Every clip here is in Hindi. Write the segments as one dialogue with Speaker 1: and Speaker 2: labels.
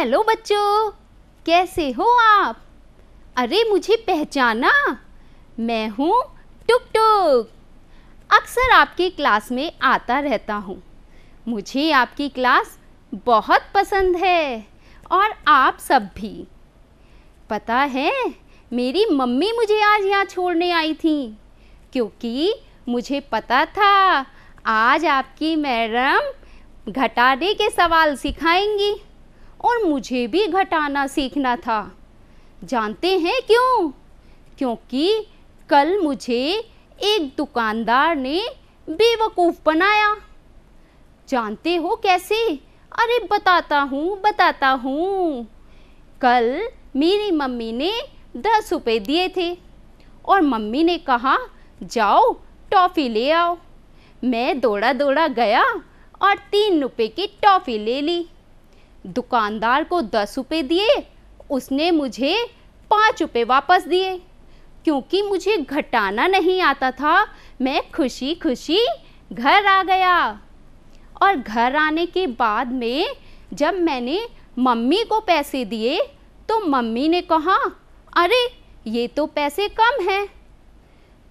Speaker 1: हेलो बच्चों कैसे हो आप अरे मुझे पहचाना मैं हूँ टुक टुक अक्सर आपकी क्लास में आता रहता हूँ मुझे आपकी क्लास बहुत पसंद है और आप सब भी पता है मेरी मम्मी मुझे आज यहाँ छोड़ने आई थी क्योंकि मुझे पता था आज आपकी मैडम घटाने के सवाल सिखाएंगी और मुझे भी घटाना सीखना था जानते हैं क्यों क्योंकि कल मुझे एक दुकानदार ने बेवकूफ़ बनाया जानते हो कैसे अरे बताता हूँ बताता हूँ कल मेरी मम्मी ने दस रुपये दिए थे और मम्मी ने कहा जाओ टॉफ़ी ले आओ मैं दौड़ा दौड़ा गया और तीन रुपये की टॉफ़ी ले ली दुकानदार को दस रुपये दिए उसने मुझे पाँच रुपये वापस दिए क्योंकि मुझे घटाना नहीं आता था मैं खुशी खुशी घर आ गया और घर आने के बाद में जब मैंने मम्मी को पैसे दिए तो मम्मी ने कहा अरे ये तो पैसे कम हैं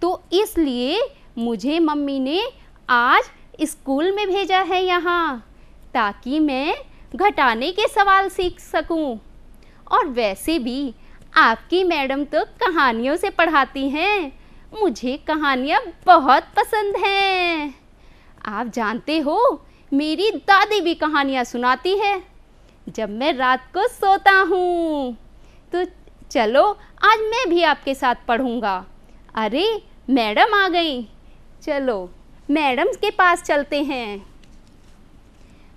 Speaker 1: तो इसलिए मुझे मम्मी ने आज स्कूल में भेजा है यहाँ ताकि मैं घटाने के सवाल सीख सकूं और वैसे भी आपकी मैडम तो कहानियों से पढ़ाती हैं मुझे कहानियाँ बहुत पसंद हैं आप जानते हो मेरी दादी भी कहानियाँ सुनाती है जब मैं रात को सोता हूँ तो चलो आज मैं भी आपके साथ पढ़ूँगा अरे मैडम आ गई चलो मैडम के पास चलते हैं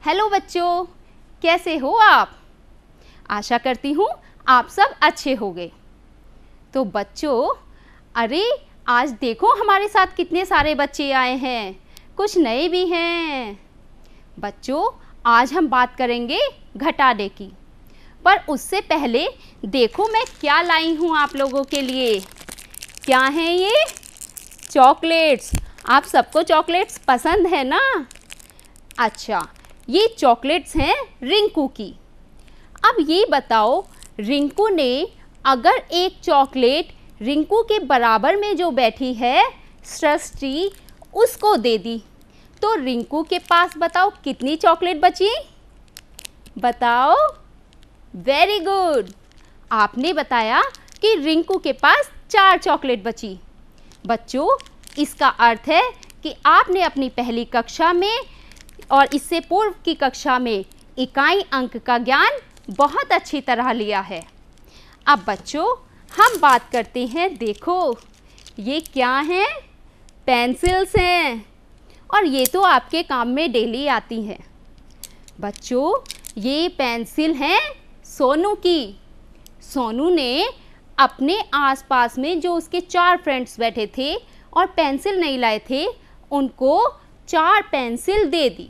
Speaker 1: हेलो बच्चों कैसे हो आप आशा करती हूँ आप सब अच्छे हो गए तो बच्चों अरे आज देखो हमारे साथ कितने सारे बच्चे आए हैं कुछ नए भी हैं बच्चों आज हम बात करेंगे घटाने की पर उससे पहले देखो मैं क्या लाई हूँ आप लोगों के लिए क्या हैं ये चॉकलेट्स आप सबको चॉकलेट्स पसंद है ना अच्छा ये चॉकलेट्स हैं रिंकू की अब ये बताओ रिंकू ने अगर एक चॉकलेट रिंकू के बराबर में जो बैठी है सृष्टि उसको दे दी तो रिंकू के पास बताओ कितनी चॉकलेट बची बताओ वेरी गुड आपने बताया कि रिंकू के पास चार चॉकलेट बची बच्चों इसका अर्थ है कि आपने अपनी पहली कक्षा में और इससे पूर्व की कक्षा में इकाई अंक का ज्ञान बहुत अच्छी तरह लिया है अब बच्चों हम बात करते हैं देखो ये क्या हैं पेंसिल्स हैं और ये तो आपके काम में डेली आती हैं बच्चों ये पेंसिल हैं सोनू की सोनू ने अपने आसपास में जो उसके चार फ्रेंड्स बैठे थे और पेंसिल नहीं लाए थे उनको चार पेंसिल दे दी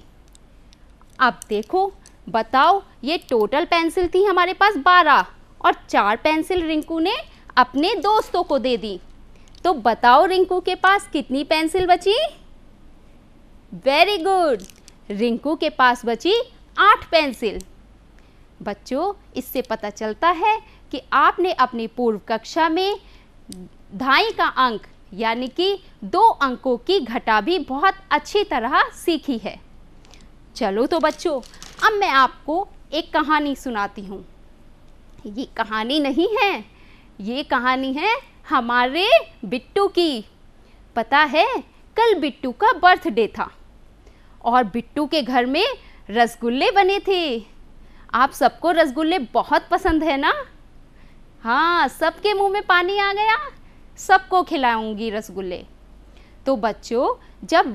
Speaker 1: अब देखो बताओ ये टोटल पेंसिल थी हमारे पास बारह और चार पेंसिल रिंकू ने अपने दोस्तों को दे दी तो बताओ रिंकू के पास कितनी पेंसिल बची वेरी गुड रिंकू के पास बची आठ पेंसिल बच्चों इससे पता चलता है कि आपने अपनी पूर्व कक्षा में ढाई का अंक यानी कि दो अंकों की घटा भी बहुत अच्छी तरह सीखी है चलो तो बच्चों अब मैं आपको एक कहानी सुनाती हूँ ये कहानी नहीं है ये कहानी है हमारे बिट्टू की पता है कल बिट्टू का बर्थडे था और बिट्टू के घर में रसगुल्ले बने थे आप सबको रसगुल्ले बहुत पसंद है ना हाँ सबके मुंह में पानी आ गया सबको खिलाऊंगी रसगुल्ले तो बच्चों जब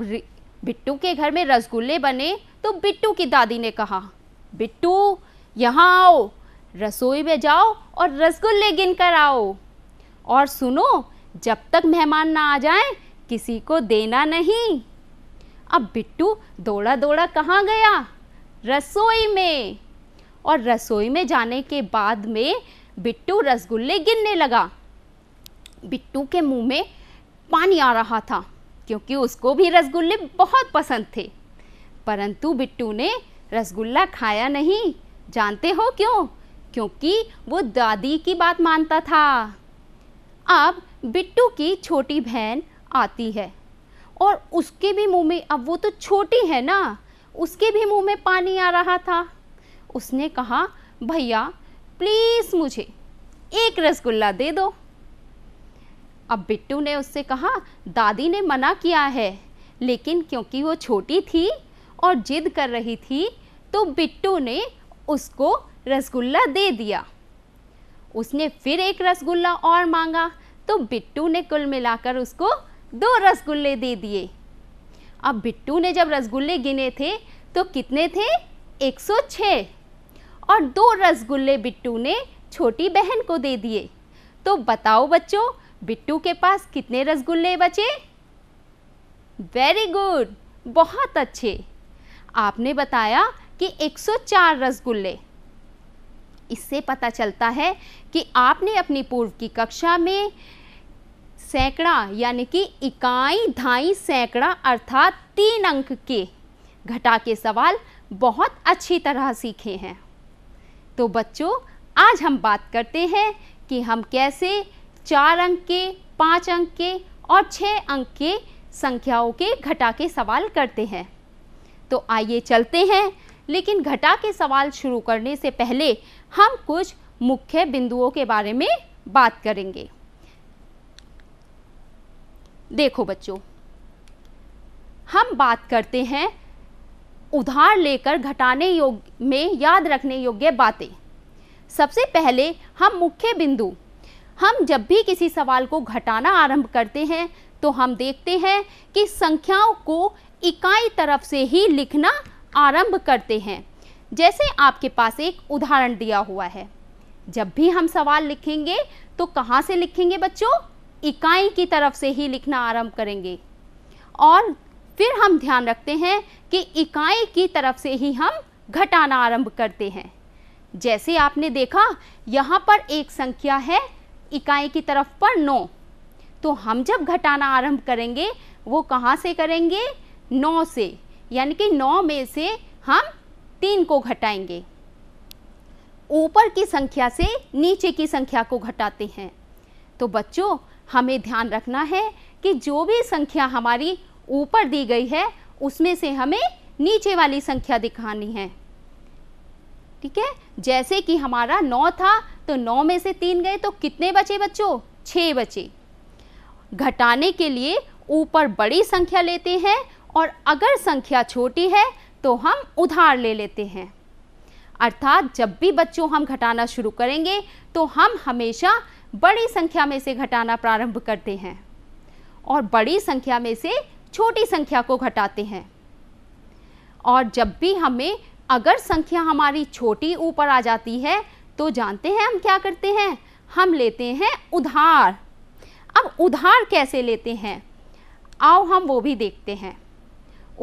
Speaker 1: बिट्टू के घर में रसगुल्ले बने तो बिट्टू की दादी ने कहा बिट्टू यहाँ आओ रसोई में जाओ और रसगुल्ले गिन कर आओ और सुनो जब तक मेहमान ना आ जाए किसी को देना नहीं अब बिट्टू दौड़ा दौड़ा कहाँ गया रसोई में और रसोई में जाने के बाद में बिट्टू रसगुल्ले गिनने लगा बिट्टू के मुंह में पानी आ रहा था क्योंकि उसको भी रसगुल्ले बहुत पसंद थे परंतु बिट्टू ने रसगुल्ला खाया नहीं जानते हो क्यों क्योंकि वो दादी की बात मानता था अब बिट्टू की छोटी बहन आती है और उसके भी मुंह में अब वो तो छोटी है ना उसके भी मुंह में पानी आ रहा था उसने कहा भैया प्लीज़ मुझे एक रसगुल्ला दे दो अब बिट्टू ने उससे कहा दादी ने मना किया है लेकिन क्योंकि वो छोटी थी और जिद कर रही थी तो बिट्टू ने उसको रसगुल्ला दे दिया उसने फिर एक रसगुल्ला और मांगा तो बिट्टू ने कुल मिलाकर उसको दो रसगुल्ले दे दिए अब बिट्टू ने जब रसगुल्ले गिने थे तो कितने थे 106 और दो रसगुल्ले बिट्टू ने छोटी बहन को दे दिए तो बताओ बच्चों बिट्टू के पास कितने रसगुल्ले बचे वेरी गुड बहुत अच्छे आपने बताया कि 104 रसगुल्ले इससे पता चलता है कि आपने अपनी पूर्व की कक्षा में सैकड़ा यानी कि इकाई ढाई सैकड़ा अर्थात तीन अंक के घटा के सवाल बहुत अच्छी तरह सीखे हैं तो बच्चों आज हम बात करते हैं कि हम कैसे चार अंक के पाँच अंक के और छः अंक के संख्याओं के घटा के सवाल करते हैं तो आइए चलते हैं लेकिन घटा के सवाल शुरू करने से पहले हम कुछ मुख्य बिंदुओं के बारे में बात करेंगे देखो बच्चों हम बात करते हैं उधार लेकर घटाने योग में याद रखने योग्य बातें सबसे पहले हम मुख्य बिंदु हम जब भी किसी सवाल को घटाना आरंभ करते हैं तो हम देखते हैं कि संख्याओं को इकाई तरफ से ही लिखना आरंभ करते हैं जैसे आपके पास एक उदाहरण दिया हुआ है जब भी हम सवाल लिखेंगे तो कहाँ से लिखेंगे बच्चों इकाई की तरफ से ही लिखना आरंभ करेंगे और फिर हम ध्यान रखते हैं कि इकाई की तरफ से ही हम घटाना आरंभ करते हैं जैसे आपने देखा यहाँ पर एक संख्या है इकाई की तरफ पर नौ तो हम जब घटाना आरंभ करेंगे वो कहाँ से करेंगे नौ से यानी कि नौ में से हम तीन को घटाएंगे ऊपर की संख्या से नीचे की संख्या को घटाते हैं तो बच्चों हमें ध्यान रखना है कि जो भी संख्या हमारी ऊपर दी गई है उसमें से हमें नीचे वाली संख्या दिखानी है ठीक है जैसे कि हमारा नौ था तो नौ में से तीन गए तो कितने बचे बच्चों छः बचे घटाने के लिए ऊपर बड़ी संख्या लेते हैं और अगर संख्या छोटी है तो हम उधार ले लेते हैं अर्थात जब भी बच्चों हम घटाना शुरू करेंगे तो हम हमेशा बड़ी संख्या में से घटाना प्रारंभ करते हैं और बड़ी संख्या में से छोटी संख्या को घटाते हैं और जब भी हमें अगर संख्या हमारी छोटी ऊपर आ जाती है तो जानते हैं हम क्या करते हैं हम लेते हैं उधार अब उधार कैसे लेते हैं आओ हम वो भी देखते हैं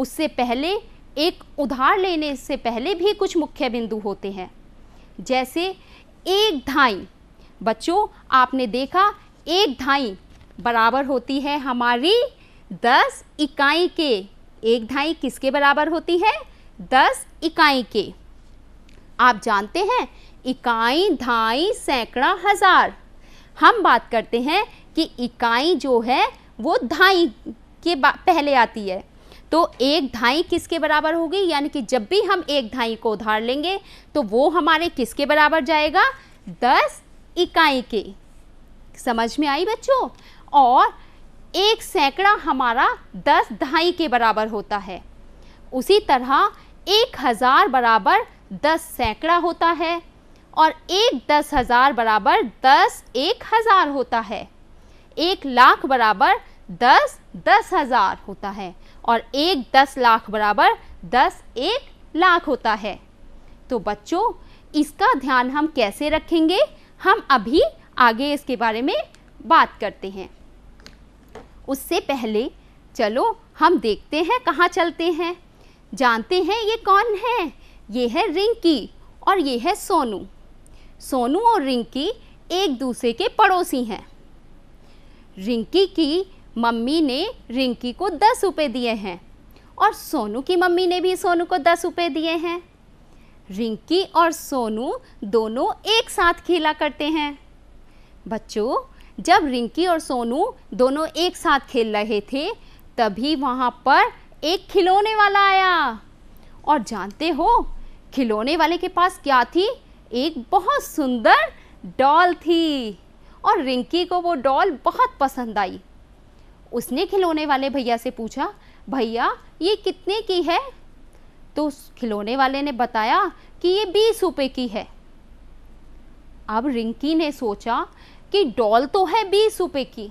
Speaker 1: उससे पहले एक उधार लेने से पहले भी कुछ मुख्य बिंदु होते हैं जैसे एक धाई बच्चों आपने देखा एक धाई बराबर होती है हमारी दस इकाई के एक धाई किसके बराबर होती है दस इकाई के आप जानते हैं इकाई धाई सैकड़ा हजार हम बात करते हैं कि इकाई जो है वो धाई के पहले आती है तो एक ढाई किसके बराबर होगी यानी कि जब भी हम एक ढाई को उधार लेंगे तो वो हमारे किसके बराबर जाएगा दस इकाई के समझ में आई बच्चों और एक सैकड़ा हमारा दस ढाई के बराबर होता है उसी तरह एक हज़ार बराबर दस सैकड़ा होता है और एक दस हज़ार बराबर दस एक हज़ार होता है एक लाख बराबर दस दस हज़ार होता है और एक दस लाख बराबर दस एक लाख होता है तो बच्चों इसका ध्यान हम कैसे रखेंगे हम अभी आगे इसके बारे में बात करते हैं उससे पहले चलो हम देखते हैं कहाँ चलते हैं जानते हैं ये कौन है ये है रिंकी और ये है सोनू सोनू और रिंकी एक दूसरे के पड़ोसी हैं रिंकी की मम्मी ने रिंकी को दस रुपये दिए हैं और सोनू की मम्मी ने भी सोनू को दस रुपये दिए हैं रिंकी और सोनू दोनों एक साथ खेला करते हैं बच्चों जब रिंकी और सोनू दोनों एक साथ खेल रहे थे तभी वहाँ पर एक खिलौने वाला आया और जानते हो खिलौने वाले के पास क्या थी एक बहुत सुंदर डॉल थी और रिंकी को वो डॉल बहुत पसंद आई उसने खिलौने वाले भैया से पूछा भैया ये कितने की है तो उस खिलौने वाले ने बताया कि ये बीस रुपये की है अब रिंकी ने सोचा कि डॉल तो है बीस रुपये की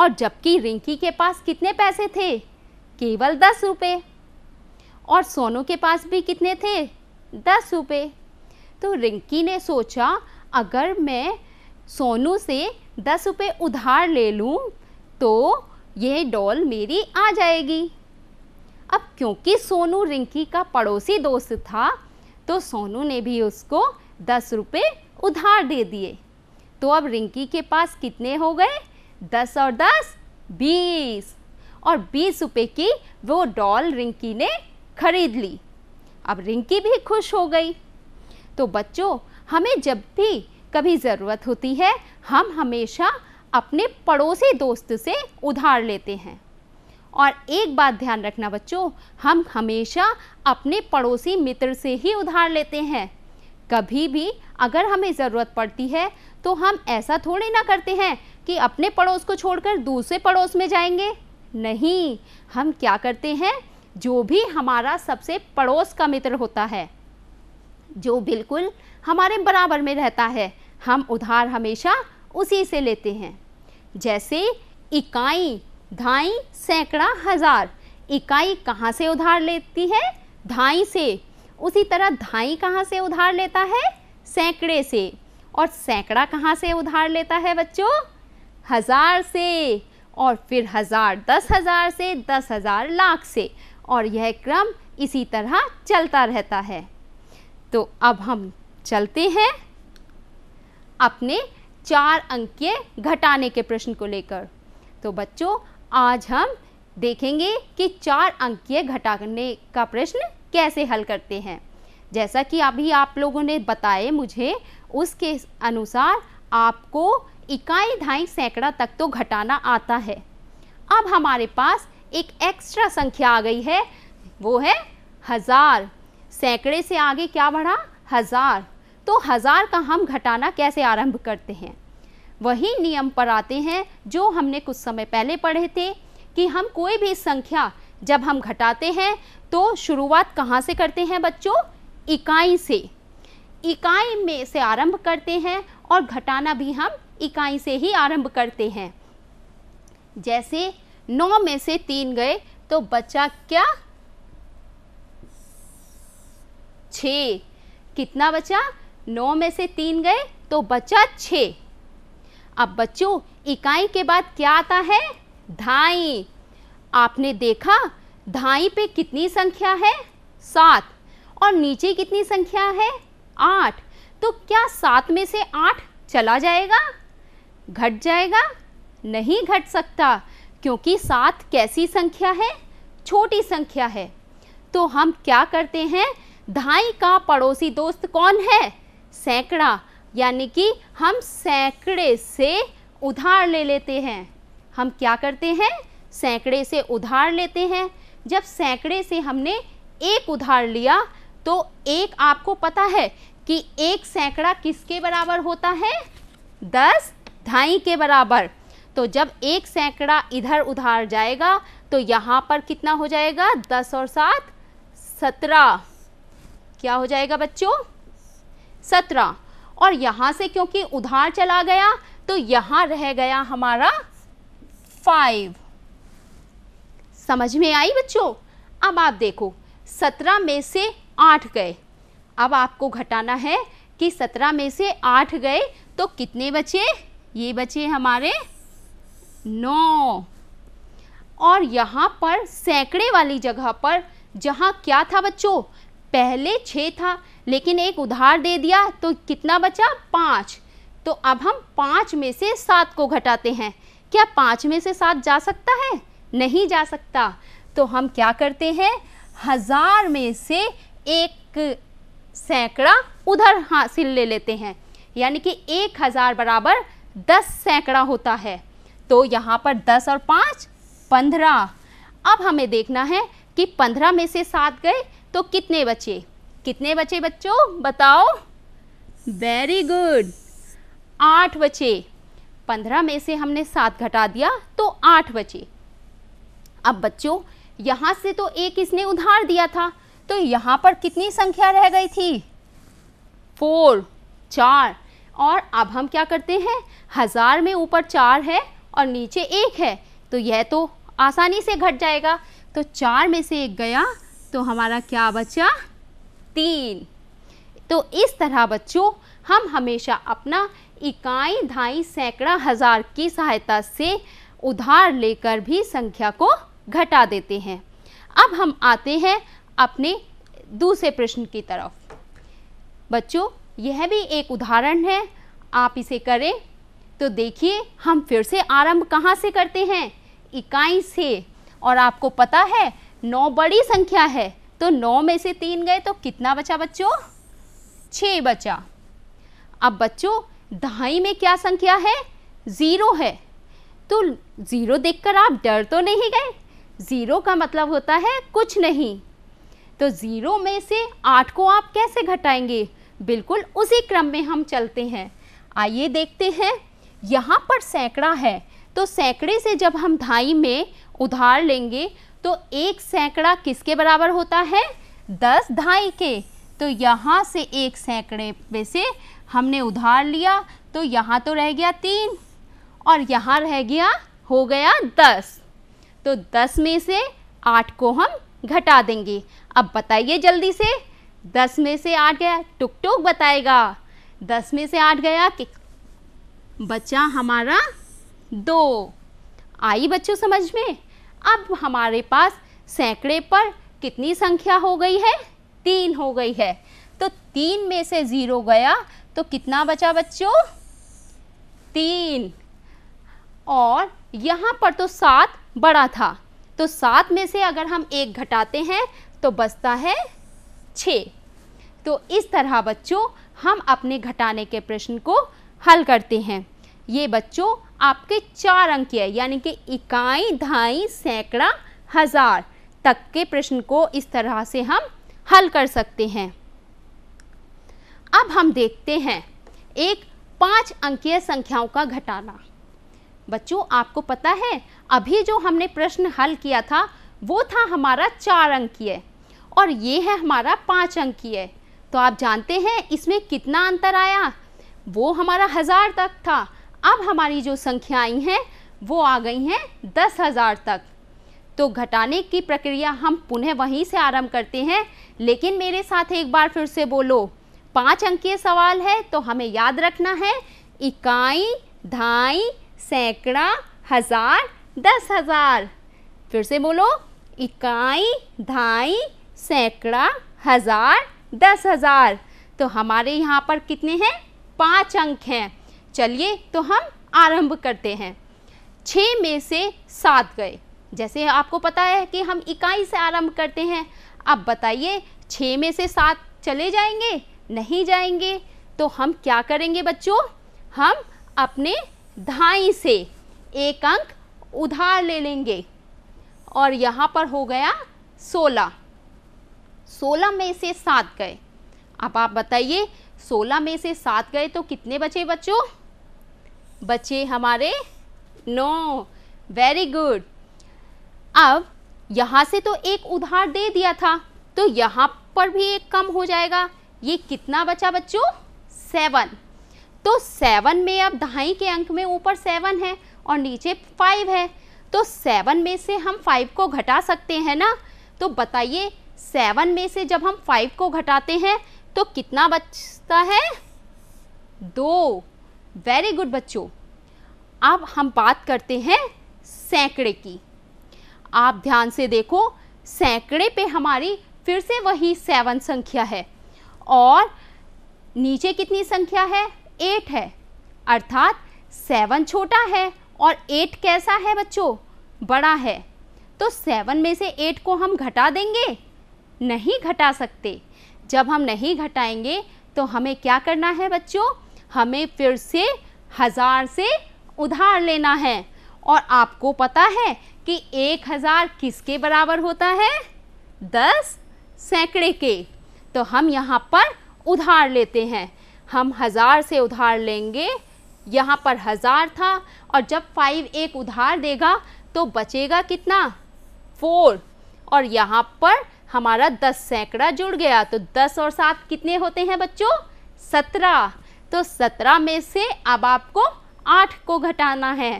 Speaker 1: और जबकि रिंकी के पास कितने पैसे थे केवल दस रुपये और सोनू के पास भी कितने थे दस रुपये तो रिंकी ने सोचा अगर मैं सोनू से दस रुपये उधार ले लूँ तो यह डॉल मेरी आ जाएगी अब क्योंकि सोनू रिंकी का पड़ोसी दोस्त था तो सोनू ने भी उसको दस रुपये उधार दे दिए तो अब रिंकी के पास कितने हो गए दस और दस बीस और बीस रुपये की वो डॉल रिंकी ने खरीद ली अब रिंकी भी खुश हो गई तो बच्चों हमें जब भी कभी ज़रूरत होती है हम हमेशा अपने पड़ोसी दोस्त से उधार लेते हैं और एक बात ध्यान रखना बच्चों हम हमेशा अपने पड़ोसी मित्र से ही उधार लेते हैं कभी भी अगर हमें ज़रूरत पड़ती है तो हम ऐसा थोड़ी ना करते हैं कि अपने पड़ोस को छोड़कर दूसरे पड़ोस में जाएंगे नहीं हम क्या करते हैं जो भी हमारा सबसे पड़ोस का मित्र होता है जो बिल्कुल हमारे बराबर में रहता है हम उधार हमेशा उसी से लेते हैं जैसे इकाई ढाई सैकड़ा हज़ार इकाई कहाँ से उधार लेती है ढाई से उसी तरह ढाई कहाँ से उधार लेता है सैकड़े से और सैकड़ा कहाँ से उधार लेता है बच्चों हज़ार से और फिर हज़ार दस हज़ार से दस हज़ार लाख से और यह क्रम इसी तरह चलता रहता है तो अब हम चलते हैं अपने चार अंक के घटाने के प्रश्न को लेकर तो बच्चों आज हम देखेंगे कि चार के घटाने का प्रश्न कैसे हल करते हैं जैसा कि अभी आप लोगों ने बताए मुझे उसके अनुसार आपको इकाई ढाई सैकड़ा तक तो घटाना आता है अब हमारे पास एक एक्स्ट्रा संख्या आ गई है वो है हज़ार सैकड़े से आगे क्या बढ़ा हज़ार तो हज़ार का हम घटाना कैसे आरंभ करते हैं वही नियम पर आते हैं जो हमने कुछ समय पहले पढ़े थे कि हम कोई भी संख्या जब हम घटाते हैं तो शुरुआत कहाँ से करते हैं बच्चों इकाई से इकाई में से आरंभ करते हैं और घटाना भी हम इकाई से ही आरंभ करते हैं जैसे नौ में से तीन गए तो बचा क्या छ कितना बचा नौ में से तीन गए तो बचा छ अब बच्चों इकाई के बाद क्या आता है धाई आपने देखा धाई पे कितनी संख्या है सात और नीचे कितनी संख्या है आठ तो क्या सात में से आठ चला जाएगा घट जाएगा नहीं घट सकता क्योंकि सात कैसी संख्या है छोटी संख्या है तो हम क्या करते हैं ढाई का पड़ोसी दोस्त कौन है सैकड़ा यानी कि हम सैकड़े से उधार ले लेते हैं हम क्या करते हैं सैकड़े से उधार लेते हैं जब सैकड़े से हमने एक उधार लिया तो एक आपको पता है कि एक सैकड़ा किसके बराबर होता है दस ढाई के बराबर तो जब एक सैकड़ा इधर उधार जाएगा तो यहाँ पर कितना हो जाएगा दस और सात सत्रह क्या हो जाएगा बच्चों सत्रह और यहाँ से क्योंकि उधार चला गया तो यहाँ रह गया हमारा फाइव समझ में आई बच्चों अब आप देखो सत्रह में से आठ गए अब आपको घटाना है कि सत्रह में से आठ गए तो कितने बचे ये बचे हमारे नौ और यहाँ पर सैकड़े वाली जगह पर जहाँ क्या था बच्चों पहले छः था लेकिन एक उधार दे दिया तो कितना बचा पाँच तो अब हम पाँच में से सात को घटाते हैं क्या पाँच में से सात जा सकता है नहीं जा सकता तो हम क्या करते हैं हज़ार में से एक सैकड़ा उधर हासिल ले लेते हैं यानी कि एक हज़ार बराबर दस सैकड़ा होता है तो यहाँ पर दस और पाँच पंद्रह अब हमें देखना है कि पंद्रह में से सात गए तो कितने बचे कितने बचे बच्चों बताओ वेरी गुड आठ बचे पंद्रह में से हमने सात घटा दिया तो आठ बचे अब बच्चों यहाँ से तो एक इसने उधार दिया था तो यहाँ पर कितनी संख्या रह गई थी फोर चार और अब हम क्या करते हैं हज़ार में ऊपर चार है और नीचे एक है तो यह तो आसानी से घट जाएगा तो चार में से एक गया तो हमारा क्या बचा तीन तो इस तरह बच्चों हम हमेशा अपना इकाई ढाई सैकड़ा हज़ार की सहायता से उधार लेकर भी संख्या को घटा देते हैं अब हम आते हैं अपने दूसरे प्रश्न की तरफ बच्चों यह भी एक उदाहरण है आप इसे करें तो देखिए हम फिर से आरंभ कहाँ से करते हैं इकाई से और आपको पता है नौ बड़ी संख्या है तो नौ में से तीन गए तो कितना बचा बच्चों छः बचा अब बच्चों दहाई में क्या संख्या है ज़ीरो है तो ज़ीरो देखकर आप डर तो नहीं गए ज़ीरो का मतलब होता है कुछ नहीं तो ज़ीरो में से आठ को आप कैसे घटाएंगे बिल्कुल उसी क्रम में हम चलते हैं आइए देखते हैं यहाँ पर सैकड़ा है तो सैकड़े से जब हम ढाई में उधार लेंगे तो एक सैकड़ा किसके बराबर होता है दस ढाई के तो यहाँ से एक सैकड़े में से हमने उधार लिया तो यहाँ तो रह गया तीन और यहाँ रह गया हो गया दस तो दस में से आठ को हम घटा देंगे अब बताइए जल्दी से दस में से आठ गया टुक टुक बताएगा दस में से आठ गया कि बचा हमारा दो आई बच्चों समझ में अब हमारे पास सैकड़े पर कितनी संख्या हो गई है तीन हो गई है तो तीन में से ज़ीरो गया तो कितना बचा बच्चों तीन और यहाँ पर तो सात बड़ा था तो सात में से अगर हम एक घटाते हैं तो बचता है छ तो इस तरह बच्चों हम अपने घटाने के प्रश्न को हल करते हैं ये बच्चों आपके चार अंक है यानी कि इकाई ढाई सैकड़ा हज़ार तक के प्रश्न को इस तरह से हम हल कर सकते हैं अब हम देखते हैं एक पांच अंकीय संख्याओं का घटाना बच्चों आपको पता है अभी जो हमने प्रश्न हल किया था वो था हमारा चार अंकीय और ये है हमारा पाँच अंकीय तो आप जानते हैं इसमें कितना अंतर आया वो हमारा हज़ार तक था अब हमारी जो संख्याएं हैं वो आ गई हैं दस हज़ार तक तो घटाने की प्रक्रिया हम पुनः वहीं से आरंभ करते हैं लेकिन मेरे साथ एक बार फिर से बोलो पाँच अंकीय सवाल है तो हमें याद रखना है इकाई ढाई सैकड़ा हज़ार दस हज़ार फिर से बोलो इकाई ढाई सैकड़ा हज़ार दस हज़ार तो हमारे यहाँ पर कितने हैं पाँच अंक हैं चलिए तो हम आरंभ करते हैं छः में से सात गए जैसे आपको पता है कि हम इकाई से आरंभ करते हैं अब बताइए छः में से सात चले जाएंगे नहीं जाएंगे तो हम क्या करेंगे बच्चों हम अपने ढाई से एक अंक उधार ले लेंगे और यहाँ पर हो गया सोलह सोलह में से सात गए अब आप बताइए सोलह में से सात गए तो कितने बचे बच्चों बचे हमारे नौ वेरी गुड अब यहाँ से तो एक उधार दे दिया था तो यहाँ पर भी एक कम हो जाएगा ये कितना बचा बच्चों सेवन तो सेवन में अब दहाई के अंक में ऊपर सेवन है और नीचे फाइव है तो सेवन में से हम फाइव को घटा सकते हैं ना तो बताइए सेवन में से जब हम फाइव को घटाते हैं तो कितना बचता है दो वेरी गुड बच्चों अब हम बात करते हैं सैकड़े की आप ध्यान से देखो सैकड़े पे हमारी फिर से वही सेवन संख्या है और नीचे कितनी संख्या है एट है अर्थात सेवन छोटा है और एट कैसा है बच्चों बड़ा है तो सेवन में से एट को हम घटा देंगे नहीं घटा सकते जब हम नहीं घटाएंगे तो हमें क्या करना है बच्चों हमें फिर से हज़ार से उधार लेना है और आपको पता है कि एक हज़ार किसके बराबर होता है दस सैकड़े के तो हम यहाँ पर उधार लेते हैं हम हज़ार से उधार लेंगे यहाँ पर हज़ार था और जब फाइव एक उधार देगा तो बचेगा कितना फोर और यहाँ पर हमारा दस सैकड़ा जुड़ गया तो दस और सात कितने होते हैं बच्चों सत्रह तो सत्रह में से अब आपको आठ को घटाना है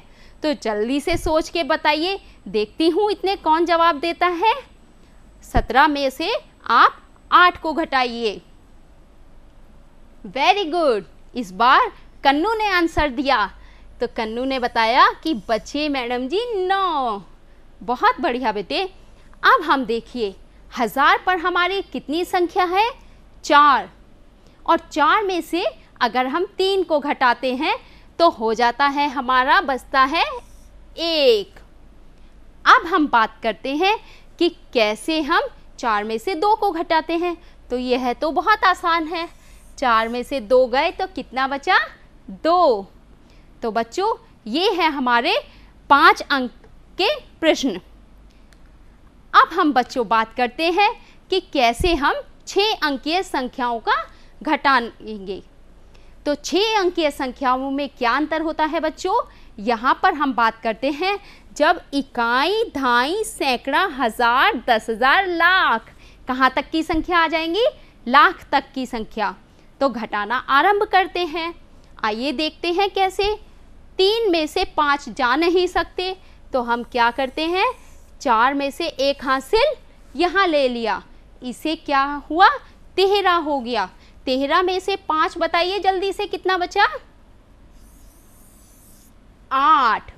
Speaker 1: तो जल्दी से सोच के बताइए देखती हूँ इतने कौन जवाब देता है सत्रह में से आप आठ को घटाइए वेरी गुड इस बार कन्नू ने आंसर दिया तो कन्नू ने बताया कि बचे मैडम जी नौ बहुत बढ़िया बेटे अब हम देखिए हज़ार पर हमारी कितनी संख्या है चार और चार में से अगर हम तीन को घटाते हैं तो हो जाता है हमारा बचता है एक अब हम बात करते हैं कि कैसे हम चार में से दो को घटाते हैं तो यह है तो बहुत आसान है चार में से दो गए तो कितना बचा दो तो बच्चों ये है हमारे पांच अंक के प्रश्न अब हम बच्चों बात करते हैं कि कैसे हम छः अंकीय संख्याओं का घटाएंगे तो छः अंकीय संख्याओं में क्या अंतर होता है बच्चों यहाँ पर हम बात करते हैं जब इकाई ढाई सैकड़ा हजार दस हजार लाख कहाँ तक की संख्या आ जाएंगी लाख तक की संख्या तो घटाना आरंभ करते हैं आइए देखते हैं कैसे तीन में से पाँच जा नहीं सकते तो हम क्या करते हैं चार में से एक हासिल यहाँ ले लिया इसे क्या हुआ तेहरा हो गया तेहरा में से पाँच बताइए जल्दी से कितना बचा आठ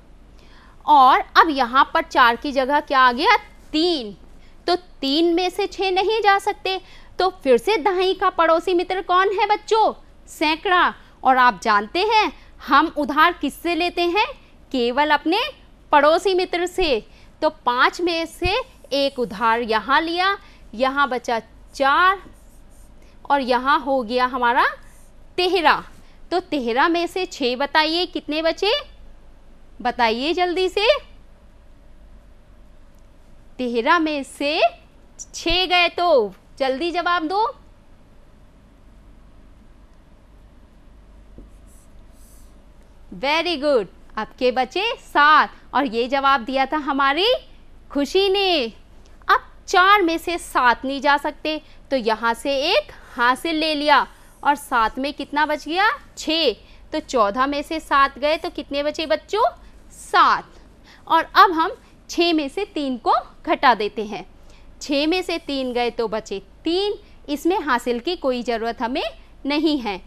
Speaker 1: और अब यहाँ पर चार की जगह क्या आ गया तीन तो तीन में से छः नहीं जा सकते तो फिर से दहाई का पड़ोसी मित्र कौन है बच्चों सैकड़ा और आप जानते हैं हम उधार किससे लेते हैं केवल अपने पड़ोसी मित्र से तो पाँच में से एक उधार यहाँ लिया यहाँ बचा चार और यहाँ हो गया हमारा तेहरा तो तेहरा में से छः बताइए कितने बचे बताइए जल्दी से तेरह में से छः गए तो जल्दी जवाब दो वेरी गुड आपके बचे सात और ये जवाब दिया था हमारी खुशी ने अब चार में से सात नहीं जा सकते तो यहाँ से एक हासिल ले लिया और सात में कितना बच गया छः तो चौदह में से सात गए तो कितने बचे बच्चों सात और अब हम छः में से तीन को घटा देते हैं छः में से तीन गए तो बचे तीन इसमें हासिल की कोई ज़रूरत हमें नहीं है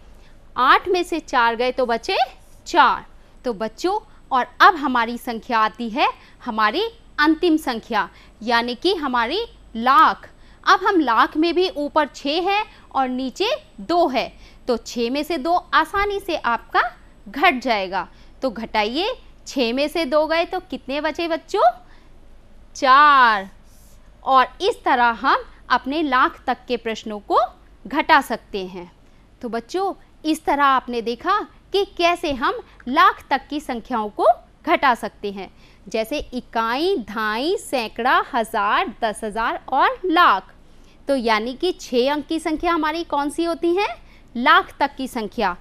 Speaker 1: आठ में से चार गए तो बचे चार तो बच्चों और अब हमारी संख्या आती है हमारी अंतिम संख्या यानी कि हमारी लाख अब हम लाख में भी ऊपर छः है और नीचे दो है तो छः में से दो आसानी से आपका घट जाएगा तो घटाइए छः में से दो गए तो कितने बचे बच्चों चार और इस तरह हम अपने लाख तक के प्रश्नों को घटा सकते हैं तो बच्चों इस तरह आपने देखा कि कैसे हम लाख तक की संख्याओं को घटा सकते हैं जैसे इकाई ढाई सैकड़ा हज़ार दस हज़ार और लाख तो यानी कि छः अंक की संख्या हमारी कौन सी होती है लाख तक की संख्या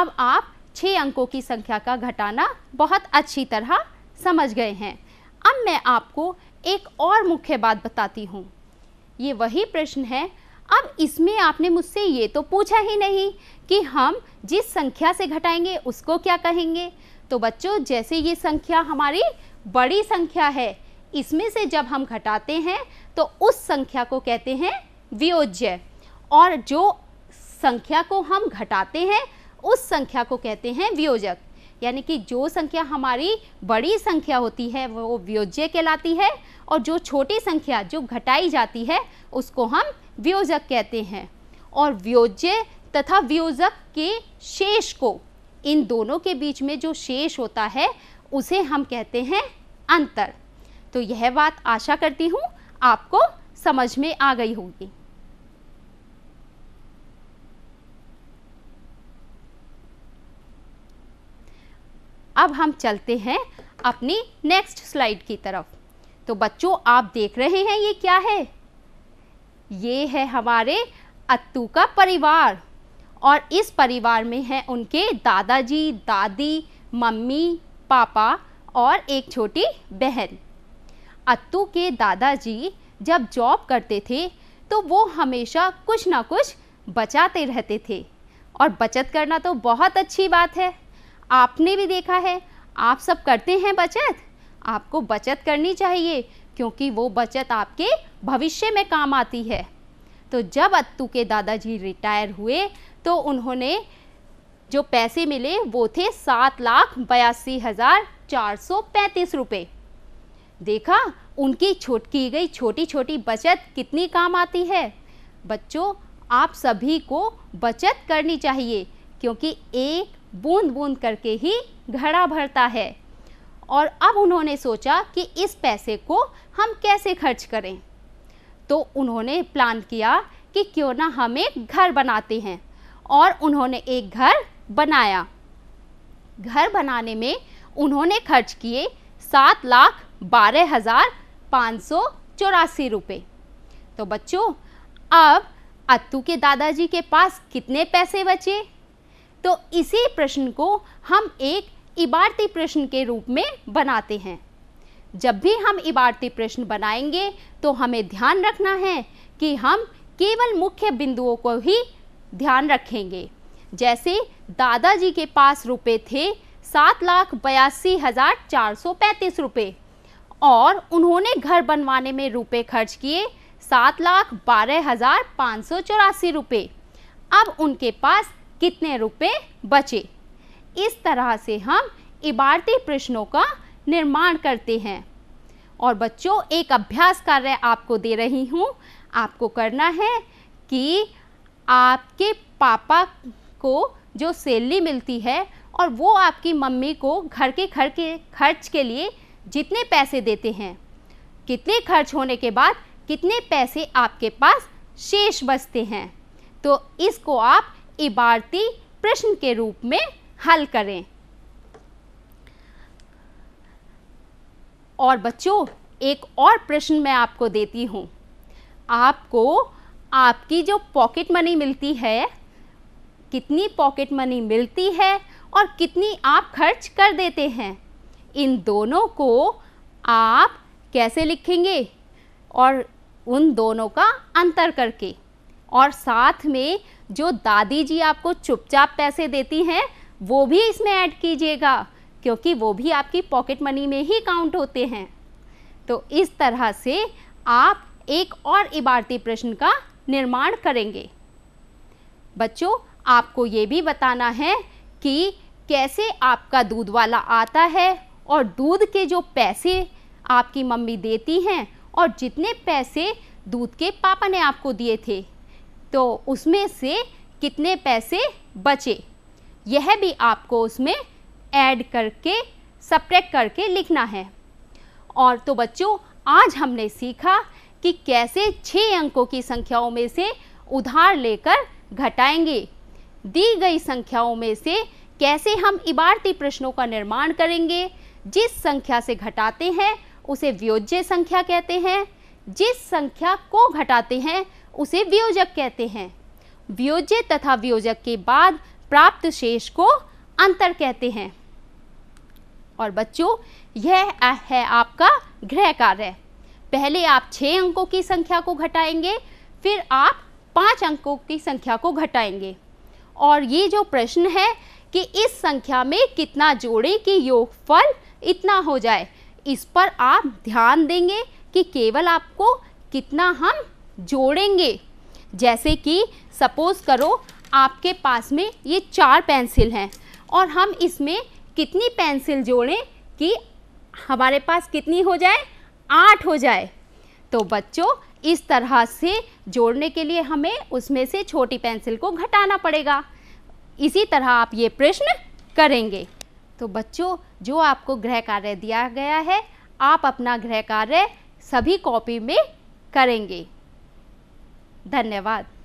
Speaker 1: अब आप छः अंकों की संख्या का घटाना बहुत अच्छी तरह समझ गए हैं अब मैं आपको एक और मुख्य बात बताती हूँ ये वही प्रश्न है अब इसमें आपने मुझसे ये तो पूछा ही नहीं कि हम जिस संख्या से घटाएंगे उसको क्या कहेंगे तो बच्चों जैसे ये संख्या हमारी बड़ी संख्या है इसमें से जब हम घटाते हैं तो उस संख्या को कहते हैं वियोज्य और जो संख्या को हम घटाते हैं उस संख्या को कहते हैं वियोजक यानी कि जो संख्या हमारी बड़ी संख्या होती है वो वियोज्य कहलाती है और जो छोटी संख्या जो घटाई जाती है उसको हम व्योजक कहते हैं और व्योज्य तथा व्योजक के शेष को इन दोनों के बीच में जो शेष होता है उसे हम कहते हैं अंतर तो यह बात आशा करती हूँ आपको समझ में आ गई होगी अब हम चलते हैं अपनी नेक्स्ट स्लाइड की तरफ तो बच्चों आप देख रहे हैं ये क्या है ये है हमारे अत्तू का परिवार और इस परिवार में है उनके दादाजी दादी मम्मी पापा और एक छोटी बहन अत्तू के दादाजी जब जॉब करते थे तो वो हमेशा कुछ ना कुछ बचाते रहते थे और बचत करना तो बहुत अच्छी बात है आपने भी देखा है आप सब करते हैं बचत आपको बचत करनी चाहिए क्योंकि वो बचत आपके भविष्य में काम आती है तो जब अत्तू के दादाजी रिटायर हुए तो उन्होंने जो पैसे मिले वो थे सात लाख बयासी हज़ार चार सौ पैंतीस रुपये देखा उनकी छोट की गई छोटी छोटी बचत कितनी काम आती है बच्चों आप सभी को बचत करनी चाहिए क्योंकि एक बूंद बूंद करके ही घड़ा भरता है और अब उन्होंने सोचा कि इस पैसे को हम कैसे खर्च करें तो उन्होंने प्लान किया कि क्यों ना हम एक घर बनाते हैं और उन्होंने एक घर बनाया घर बनाने में उन्होंने खर्च किए सात लाख बारह हज़ार पाँच सौ चौरासी रुपये तो बच्चों अब अत्तू के दादाजी के पास कितने पैसे बचे तो इसी प्रश्न को हम एक इबारती प्रश्न के रूप में बनाते हैं जब भी हम इबारती प्रश्न बनाएंगे तो हमें ध्यान रखना है कि हम केवल मुख्य बिंदुओं को ही ध्यान रखेंगे जैसे दादाजी के पास रुपए थे सात लाख बयासी हज़ार चार सौ पैंतीस रुपये और उन्होंने घर बनवाने में रुपए खर्च किए सात लाख बारह हज़ार पाँच सौ चौरासी रुपये अब उनके पास कितने रुपए बचे इस तरह से हम इबारती प्रश्नों का निर्माण करते हैं और बच्चों एक अभ्यास कार्य आपको दे रही हूँ आपको करना है कि आपके पापा को जो सैलरी मिलती है और वो आपकी मम्मी को घर के घर के खर्च के लिए जितने पैसे देते हैं कितने खर्च होने के बाद कितने पैसे आपके पास शेष बचते हैं तो इसको आप इबारती प्रश्न के रूप में हल करें और बच्चों एक और प्रश्न मैं आपको देती हूँ आपको आपकी जो पॉकेट मनी मिलती है कितनी पॉकेट मनी मिलती है और कितनी आप खर्च कर देते हैं इन दोनों को आप कैसे लिखेंगे और उन दोनों का अंतर करके और साथ में जो दादी जी आपको चुपचाप पैसे देती हैं वो भी इसमें ऐड कीजिएगा क्योंकि वो भी आपकी पॉकेट मनी में ही काउंट होते हैं तो इस तरह से आप एक और इबारती प्रश्न का निर्माण करेंगे बच्चों आपको ये भी बताना है कि कैसे आपका दूध वाला आता है और दूध के जो पैसे आपकी मम्मी देती हैं और जितने पैसे दूध के पापा ने आपको दिए थे तो उसमें से कितने पैसे बचे यह भी आपको उसमें ऐड करके सप्रेक्ट करके लिखना है और तो बच्चों आज हमने सीखा कि कैसे छः अंकों की संख्याओं में से उधार लेकर घटाएंगे दी गई संख्याओं में से कैसे हम इबारती प्रश्नों का निर्माण करेंगे जिस संख्या से घटाते हैं उसे व्योज्य संख्या कहते हैं जिस संख्या को घटाते हैं उसे वियोजक कहते हैं वियोज्य तथा वियोजक के बाद प्राप्त शेष को अंतर कहते हैं और बच्चों यह है आपका गृह कार्य पहले आप छः अंकों की संख्या को घटाएंगे फिर आप पाँच अंकों की संख्या को घटाएंगे और ये जो प्रश्न है कि इस संख्या में कितना जोड़ें कि योगफल इतना हो जाए इस पर आप ध्यान देंगे कि केवल आपको कितना हम जोड़ेंगे जैसे कि सपोज करो आपके पास में ये चार पेंसिल हैं और हम इसमें कितनी पेंसिल जोड़ें कि हमारे पास कितनी हो जाए आठ हो जाए तो बच्चों इस तरह से जोड़ने के लिए हमें उसमें से छोटी पेंसिल को घटाना पड़ेगा इसी तरह आप ये प्रश्न करेंगे तो बच्चों जो आपको गृह कार्य दिया गया है आप अपना गृह कार्य सभी कॉपी में करेंगे धन्यवाद